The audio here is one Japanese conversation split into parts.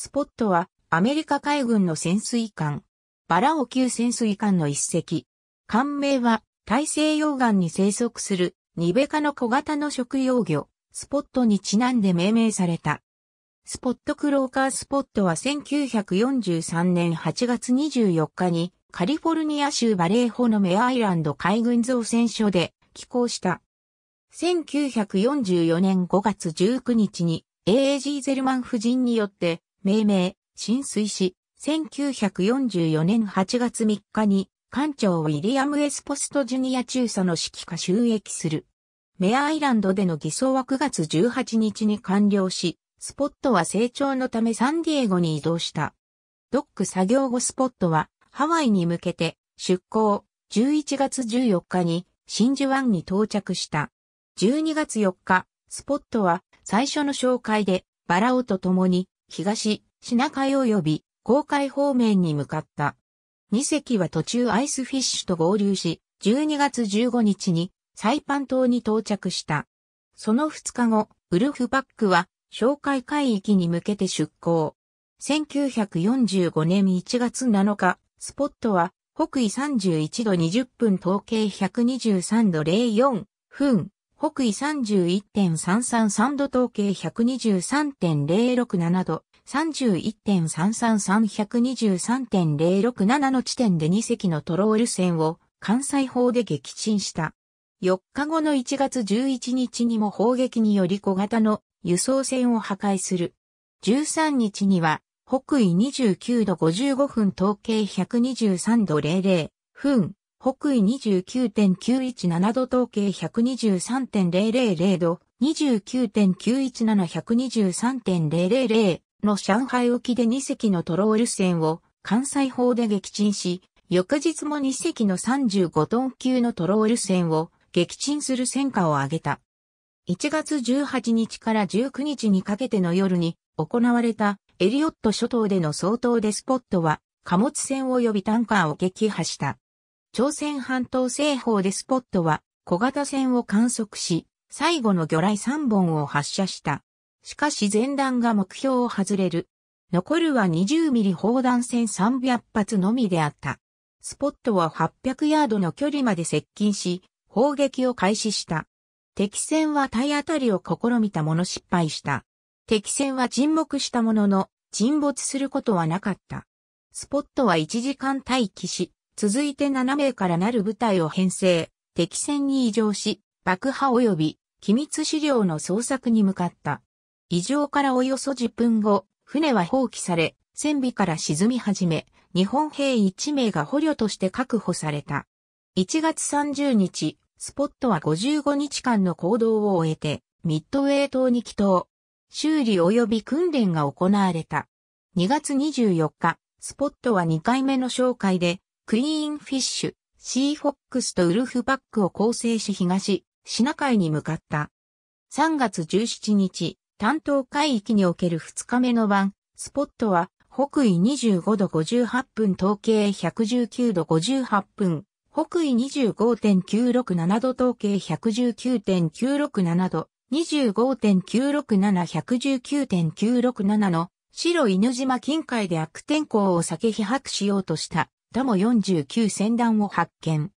スポットはアメリカ海軍の潜水艦、バラオ級潜水艦の一隻。艦名は大西洋岸に生息するニベ科の小型の食用魚、スポットにちなんで命名された。スポットクローカースポットは1943年8月24日にカリフォルニア州バレーホのメアイランド海軍造船所で寄港した。1944年5月19日に AAG ゼルマン夫人によって命名、浸水し、1944年8月3日に、艦長ウィリアム・エスポスト・ジュニア中佐の指揮下収益する。メアアイランドでの偽装は9月18日に完了し、スポットは成長のためサンディエゴに移動した。ドック作業後スポットはハワイに向けて出港11月14日に真珠湾に到着した。12月4日、スポットは最初の紹介でバラオと共に東、シナ海及び、航海方面に向かった。2隻は途中アイスフィッシュと合流し、12月15日にサイパン島に到着した。その2日後、ウルフパックは紹介海域に向けて出港。1945年1月7日、スポットは北緯31度20分統計123度04分、北緯31.333度統計123.067度、31.333-123.067の地点で2隻のトロール船を関西砲で撃沈した。4日後の1月11日にも砲撃により小型の輸送船を破壊する。13日には北緯29度55分統計123度00分、北緯29.917度統計123.000度、29.917123.000の上海沖で2隻のトロール船を関西砲で撃沈し、翌日も2隻の35トン級のトロール船を撃沈する戦果を挙げた。1月18日から19日にかけての夜に行われたエリオット諸島での総統デスポットは貨物船及びタンカーを撃破した。朝鮮半島西方でスポットは小型船を観測し、最後の魚雷3本を発射した。しかし前段が目標を外れる。残るは20ミリ砲弾船300発のみであった。スポットは800ヤードの距離まで接近し、砲撃を開始した。敵船は体当たりを試みたもの失敗した。敵船は沈黙したものの、沈没することはなかった。スポットは1時間待機し、続いて7名からなる部隊を編成、敵戦に異常し、爆破及び機密資料の捜索に向かった。異常からおよそ10分後、船は放棄され、船尾から沈み始め、日本兵1名が捕虜として確保された。1月30日、スポットは55日間の行動を終えて、ミッドウェイ島に帰島。修理及び訓練が行われた。2月24日、スポットは2回目の紹介で、クイーンフィッシュ、シーフォックスとウルフバックを構成し東、シナ海に向かった。3月17日、担当海域における2日目の晩、スポットは、北緯25度58分、統計119度58分、北緯25.967度、統計119.967度、25.967119.967の白犬島近海で悪天候を避け被白しようとした。ダモ49船団を発見。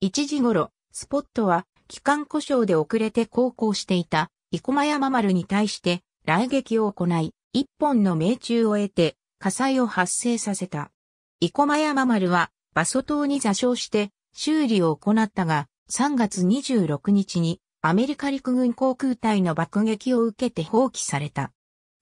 一時頃、スポットは、機関故障で遅れて航行していた、生駒山丸に対して、来撃を行い、一本の命中を得て、火災を発生させた。生駒山丸は、バソ島に座礁して、修理を行ったが、3月26日に、アメリカ陸軍航空隊の爆撃を受けて放棄された。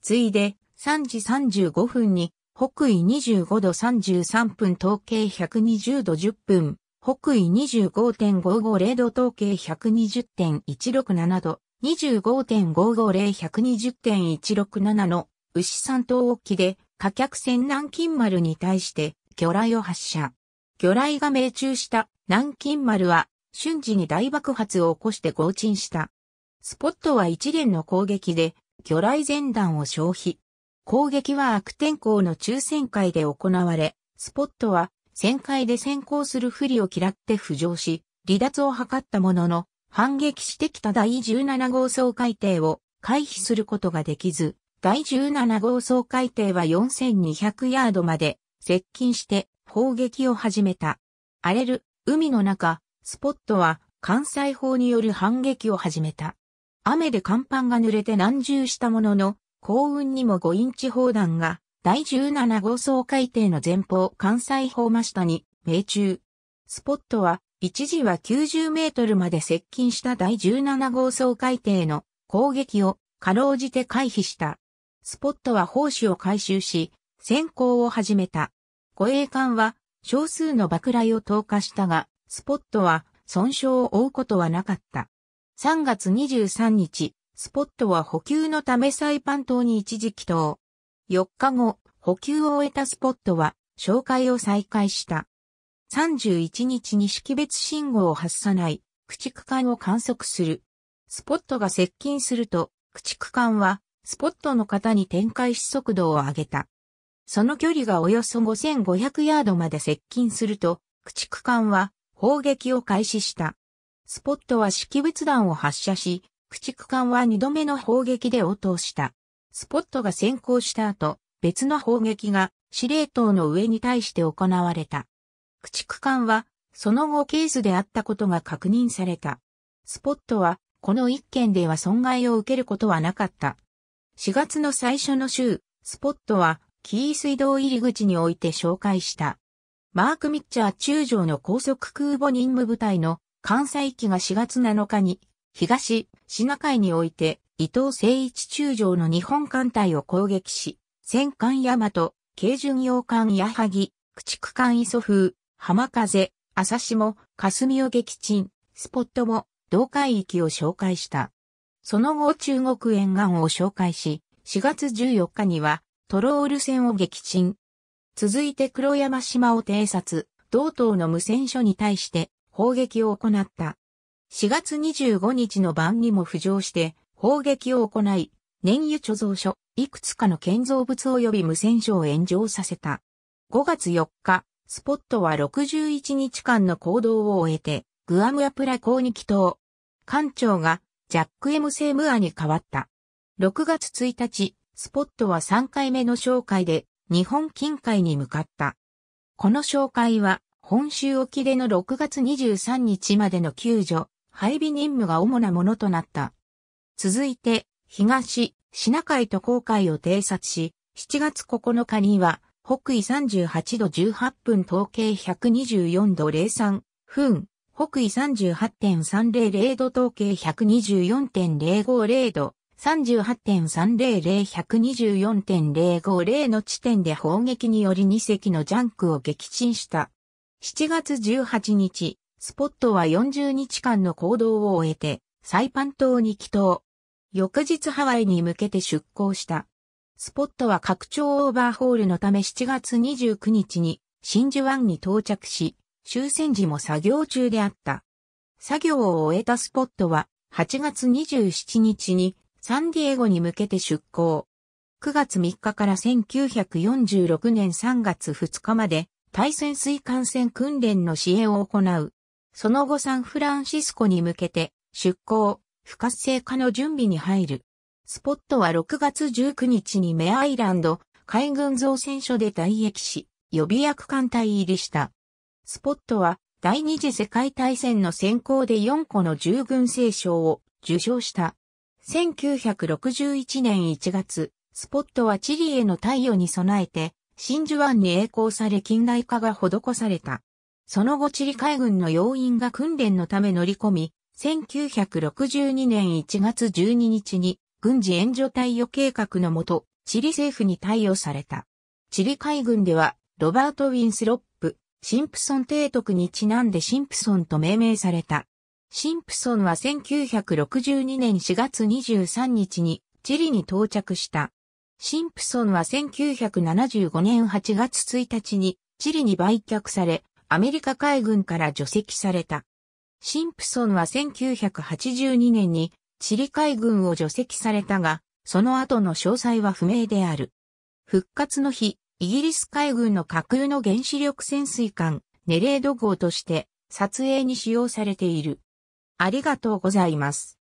ついで、3時35分に北緯25度33分統計120度10分、北緯25.550度統計120.167度、25.550120.167の牛山島沖で火客船南京丸に対して魚雷を発射。魚雷が命中した南京丸は瞬時に大爆発を起こして合沈した。スポットは一連の攻撃で魚雷全弾を消費。攻撃は悪天候の抽選会で行われ、スポットは旋回で先行する不利を嫌って浮上し、離脱を図ったものの、反撃してきた第17号総海艇を回避することができず、第17号総海艇は4200ヤードまで接近して砲撃を始めた。荒れる海の中、スポットは関西砲による反撃を始めた。雨で甲板が濡れて難重したものの、幸運にも5インチ砲弾が、第17号総海底の前方関西砲真下に命中。スポットは、一時は90メートルまで接近した第17号総海底の攻撃をかろうじて回避した。スポットは砲手を回収し、先行を始めた。護衛艦は少数の爆雷を投下したが、スポットは損傷を負うことはなかった。3月23日、スポットは補給のためサイパン島に一時帰島。4日後、補給を終えたスポットは、紹介を再開した。31日に識別信号を発さない、駆逐艦を観測する。スポットが接近すると、駆逐艦は、スポットの方に展開し速度を上げた。その距離がおよそ5500ヤードまで接近すると、駆逐艦は砲撃を開始した。スポットは識別弾を発射し、駆逐艦は二度目の砲撃で応答した。スポットが先行した後、別の砲撃が司令塔の上に対して行われた。駆逐艦は、その後ケースであったことが確認された。スポットは、この一件では損害を受けることはなかった。4月の最初の週、スポットは、キー水道入り口において紹介した。マーク・ミッチャー中将の高速空母任務部隊の関西機が4月7日に東、シナ海において、伊藤誠一中将の日本艦隊を攻撃し、戦艦大和、軽巡洋艦矢作、駆逐艦磯風、浜風、朝下、霞を撃沈、スポットも、同海域を紹介した。その後中国沿岸を紹介し、4月14日には、トロール船を撃沈。続いて黒山島を偵察、同島の無線所に対して砲撃を行った。4月25日の晩にも浮上して砲撃を行い、燃油貯蔵所、いくつかの建造物及び無線所を炎上させた。5月4日、スポットは61日間の行動を終えて、グアムアプラ港に帰島。艦長がジャック・エム・セムアに変わった。6月1日、スポットは3回目の紹介で日本近海に向かった。この紹介は本州沖での6月23日までの救助、配備任務が主なものとなった。続いて、東、シナ海と航海を偵察し、7月9日には、北緯38度18分統計124度03分、北緯38.300度統計124.050度、38.300124.050の地点で砲撃により2隻のジャンクを撃沈した。7月18日、スポットは40日間の行動を終えて、サイパン島に帰島。翌日ハワイに向けて出港した。スポットは拡張オーバーホールのため7月29日に真珠湾に到着し、終戦時も作業中であった。作業を終えたスポットは8月27日にサンディエゴに向けて出港。9月3日から1946年3月2日まで対潜水艦船訓練の支援を行う。その後サンフランシスコに向けて出港、不活性化の準備に入る。スポットは6月19日にメアイランド海軍造船所で退役し、予備役艦隊入りした。スポットは第二次世界大戦の先行で4個の従軍聖賞を受賞した。1961年1月、スポットはチリへの太陽に備えて、真珠湾に栄光され近代化が施された。その後チリ海軍の要員が訓練のため乗り込み、1962年1月12日に軍事援助対応計画のもと、チリ政府に対応された。チリ海軍では、ロバート・ウィンスロップ、シンプソン提督にちなんでシンプソンと命名された。シンプソンは1962年4月23日にチリに到着した。シンプソンは1975年8月1日にチリに売却され、アメリカ海軍から除籍された。シンプソンは1982年にチリ海軍を除籍されたが、その後の詳細は不明である。復活の日、イギリス海軍の架空の原子力潜水艦、ネレード号として撮影に使用されている。ありがとうございます。